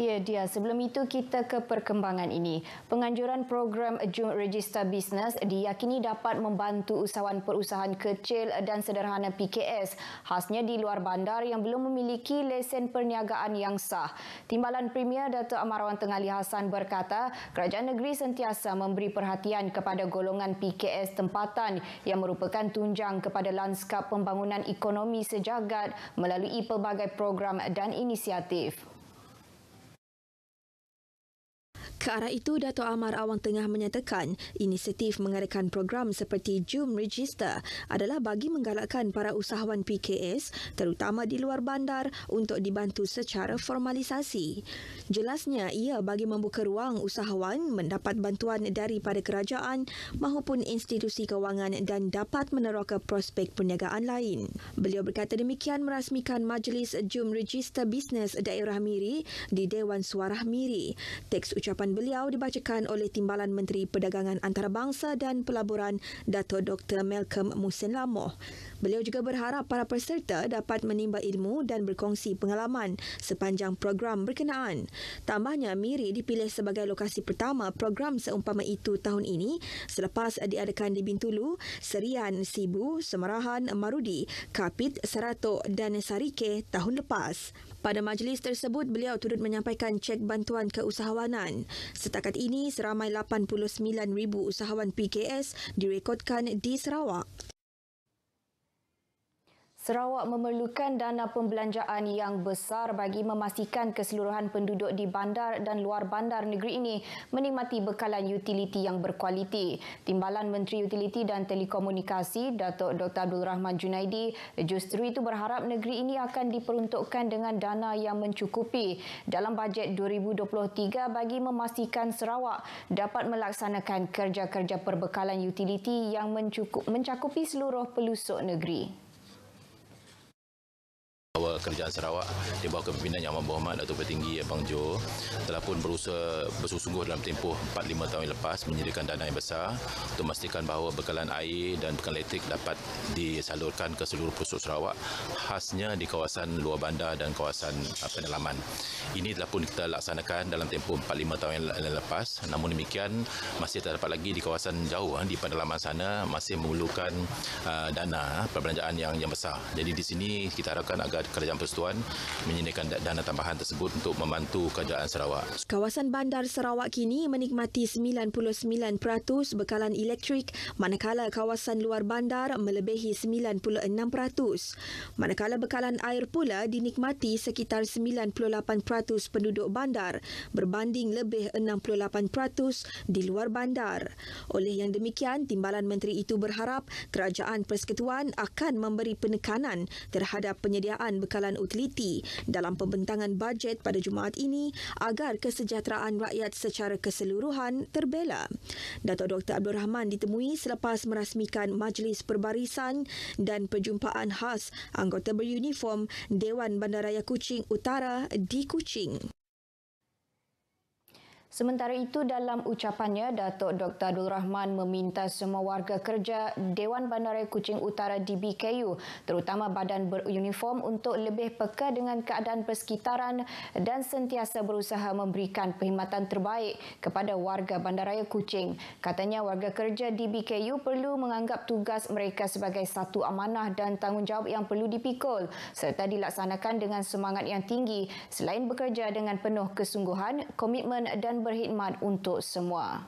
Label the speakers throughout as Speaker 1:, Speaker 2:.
Speaker 1: Ya, dia. Sebelum itu kita ke perkembangan ini. Penganjuran program Jum Register Business diyakini dapat membantu usahawan perusahaan kecil dan sederhana PKS, khasnya di luar bandar yang belum memiliki lesen perniagaan yang sah. Timbalan Premier Dato' Amarawan Tengali Hassan berkata, kerajaan negeri sentiasa memberi perhatian kepada golongan PKS tempatan yang merupakan tunjang kepada lanskap pembangunan ekonomi sejagat melalui pelbagai program
Speaker 2: dan inisiatif. Ke arah itu, Dato' Amar Awang Tengah menyatakan inisiatif mengadakan program seperti Jum Register adalah bagi menggalakkan para usahawan PKS terutama di luar bandar untuk dibantu secara formalisasi. Jelasnya ia bagi membuka ruang usahawan mendapat bantuan daripada kerajaan maupun institusi kewangan dan dapat meneroka prospek perniagaan lain. Beliau berkata demikian merasmikan Majlis Jum Register Bisnes Daerah Miri di Dewan Suara Miri. Teks ucapan beliau dibacakan oleh Timbalan Menteri Perdagangan Antarabangsa dan Pelaburan Dato' Dr. Malcolm Musin Lamoh. Beliau juga berharap para peserta dapat menimba ilmu dan berkongsi pengalaman sepanjang program berkenaan. Tambahnya, Miri dipilih sebagai lokasi pertama program seumpama itu tahun ini selepas diadakan di Bintulu, Serian, Sibu, Semarahan, Marudi, Kapit, Seratok dan Sarike tahun lepas. Pada majlis tersebut, beliau turut menyampaikan cek bantuan keusahawanan. Setakat ini, seramai 89,000 usahawan PKS direkodkan di Sarawak.
Speaker 1: Sarawak memerlukan dana pembelanjaan yang besar bagi memastikan keseluruhan penduduk di bandar dan luar bandar negeri ini menikmati bekalan utiliti yang berkualiti. Timbalan Menteri Utiliti dan Telekomunikasi, Datuk Dr. Abdul Rahman Junaidi, justru itu berharap negeri ini akan diperuntukkan dengan dana yang mencukupi dalam bajet 2023 bagi memastikan Sarawak dapat melaksanakan kerja-kerja perbekalan utiliti yang mencukup, mencakupi seluruh pelusuk negeri bahawa kerajaan Sarawak di bawah kepimpinan Yang Amat Berhormat Datuk Petinggi Abang Jo telah pun berusaha bersungguh-sungguh dalam tempoh 4-5 tahun yang lepas menyediakan dana yang besar untuk memastikan bahawa bekalan air dan bekalan elektrik dapat disalurkan ke seluruh pusat Sarawak khasnya di kawasan luar bandar dan kawasan ah, penelaman. Ini telah pun kita laksanakan dalam tempoh 4-5 tahun yang lepas namun demikian masih terdapat lagi di kawasan jauh ah, di penelaman sana masih memerlukan ah, dana perbelanjaan yang, yang besar. Jadi di sini kita harapkan agar Kerajaan Persetuan menyediakan dana tambahan tersebut untuk membantu kerajaan Sarawak.
Speaker 2: Kawasan bandar Sarawak kini menikmati 99% bekalan elektrik manakala kawasan luar bandar melebihi 96%. Manakala bekalan air pula dinikmati sekitar 98% penduduk bandar berbanding lebih 68% di luar bandar. Oleh yang demikian, Timbalan Menteri itu berharap Kerajaan Persekutuan akan memberi penekanan terhadap penyediaan penggunaan bekalan utiliti dalam pembentangan bajet pada Jumaat ini agar kesejahteraan rakyat secara keseluruhan terbela. Datuk Dr. Abdul Rahman ditemui selepas merasmikan Majlis Perbarisan dan perjumpaan khas anggota beruniform Dewan Bandaraya Kuching Utara di Kuching. Sementara itu dalam
Speaker 1: ucapannya Datuk Dr. Abdul Rahman meminta semua warga kerja Dewan Bandaraya Kuching Utara (DBKU), terutama badan beruniform untuk lebih peka dengan keadaan persekitaran dan sentiasa berusaha memberikan perkhidmatan terbaik kepada warga Bandaraya Kuching. Katanya warga kerja DBKU perlu menganggap tugas mereka sebagai satu amanah dan tanggungjawab yang perlu dipikul serta dilaksanakan dengan semangat yang tinggi selain bekerja dengan penuh kesungguhan, komitmen dan berkhidmat untuk semua.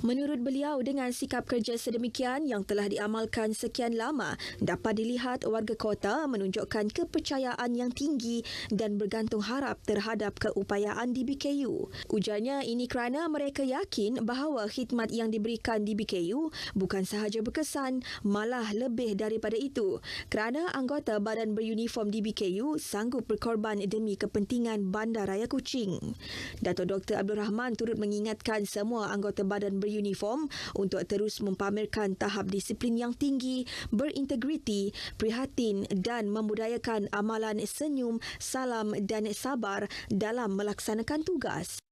Speaker 2: Menurut beliau, dengan sikap kerja sedemikian yang telah diamalkan sekian lama, dapat dilihat warga kota menunjukkan kepercayaan yang tinggi dan bergantung harap terhadap keupayaan DBKU. Ujarnya ini kerana mereka yakin bahawa khidmat yang diberikan DBKU bukan sahaja berkesan, malah lebih daripada itu. Kerana anggota badan beruniform DBKU sanggup berkorban demi kepentingan Bandaraya Kuching. Dato' Dr. Abdul Rahman turut mengingatkan semua anggota badan beruniform beruniform untuk terus mempamerkan tahap disiplin yang tinggi, berintegriti, prihatin dan membudayakan amalan senyum, salam dan sabar dalam melaksanakan tugas.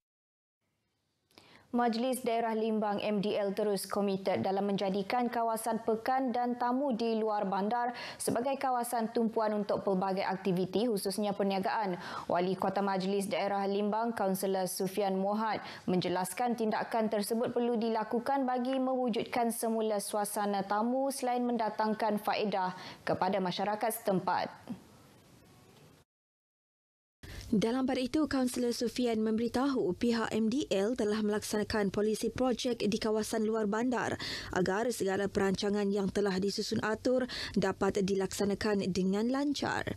Speaker 1: Majlis Daerah Limbang MDL terus komited dalam menjadikan kawasan pekan dan tamu di luar bandar sebagai kawasan tumpuan untuk pelbagai aktiviti khususnya perniagaan. Wali Kota Majlis Daerah Limbang, Kaunselor Sufian Mohad menjelaskan tindakan tersebut perlu dilakukan bagi mewujudkan semula suasana tamu selain mendatangkan faedah kepada masyarakat setempat.
Speaker 2: Dalam pada itu, Kaunselor Sufian memberitahu pihak MDL telah melaksanakan polisi projek di kawasan luar bandar agar segala perancangan yang telah disusun atur dapat dilaksanakan dengan lancar.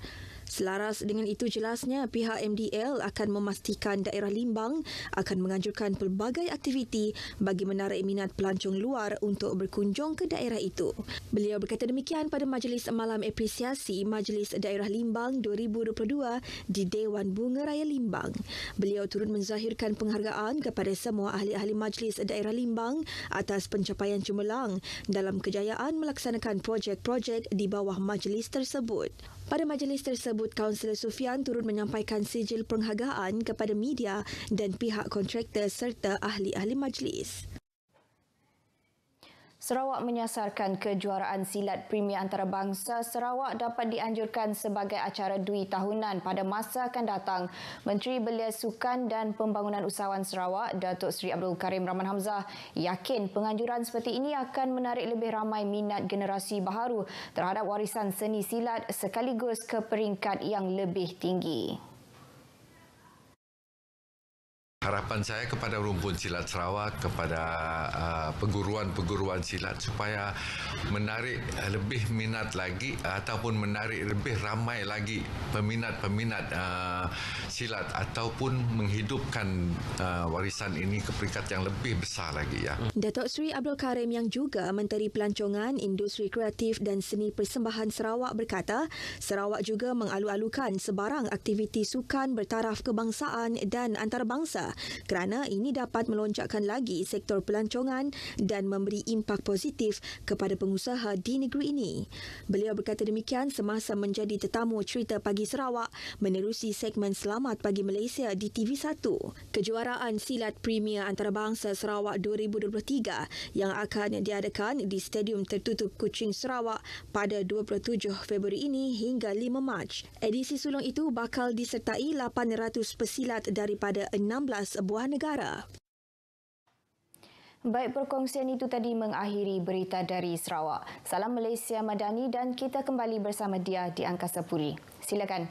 Speaker 2: Selaras dengan itu jelasnya, pihak MDL akan memastikan daerah Limbang akan menganjurkan pelbagai aktiviti bagi menarik minat pelancong luar untuk berkunjung ke daerah itu. Beliau berkata demikian pada Majlis Malam Apresiasi Majlis Daerah Limbang 2022 di Dewan Bunga Raya Limbang. Beliau turut menzahirkan penghargaan kepada semua ahli-ahli Majlis Daerah Limbang atas pencapaian cemerlang dalam kejayaan melaksanakan projek-projek di bawah majlis tersebut. Pada majlis tersebut, Kaunselor Sufian turut menyampaikan sijil penghargaan kepada media dan pihak kontraktor serta ahli-ahli majlis.
Speaker 1: Sarawak menyasarkan kejuaraan silat premier antarabangsa Sarawak dapat dianjurkan sebagai acara dui tahunan pada masa akan datang. Menteri Belia Sukan dan Pembangunan Usahawan Sarawak, Datuk Seri Abdul Karim Rahman Hamzah, yakin penganjuran seperti ini akan menarik lebih ramai minat generasi baharu terhadap warisan seni silat sekaligus ke peringkat yang lebih tinggi.
Speaker 2: Harapan saya kepada rumpun silat Sarawak, kepada uh, perguruan-perguruan silat supaya menarik lebih minat lagi ataupun menarik lebih ramai lagi peminat-peminat uh, silat ataupun menghidupkan uh, warisan ini ke peringkat yang lebih besar lagi. ya. Datuk Sri Abdul Karim yang juga Menteri Pelancongan Industri Kreatif dan Seni Persembahan Sarawak berkata Sarawak juga mengalu-alukan sebarang aktiviti sukan bertaraf kebangsaan dan antarabangsa kerana ini dapat melonjakkan lagi sektor pelancongan dan memberi impak positif kepada pengusaha di negeri ini. Beliau berkata demikian semasa menjadi tetamu cerita pagi Sarawak menerusi segmen Selamat Pagi Malaysia di TV1. Kejuaraan Silat Premier Antarabangsa Sarawak 2023 yang akan diadakan di Stadium Tertutup Kuching Sarawak pada 27 Februari ini hingga 5 Mac. Edisi sulung itu bakal disertai 800 pesilat daripada Bekas Buah Negara.
Speaker 1: Baik perkongsian itu tadi mengakhiri berita dari Sarawak. Salam Malaysia Madani dan kita kembali bersama dia di Angkasa Puri. Silakan.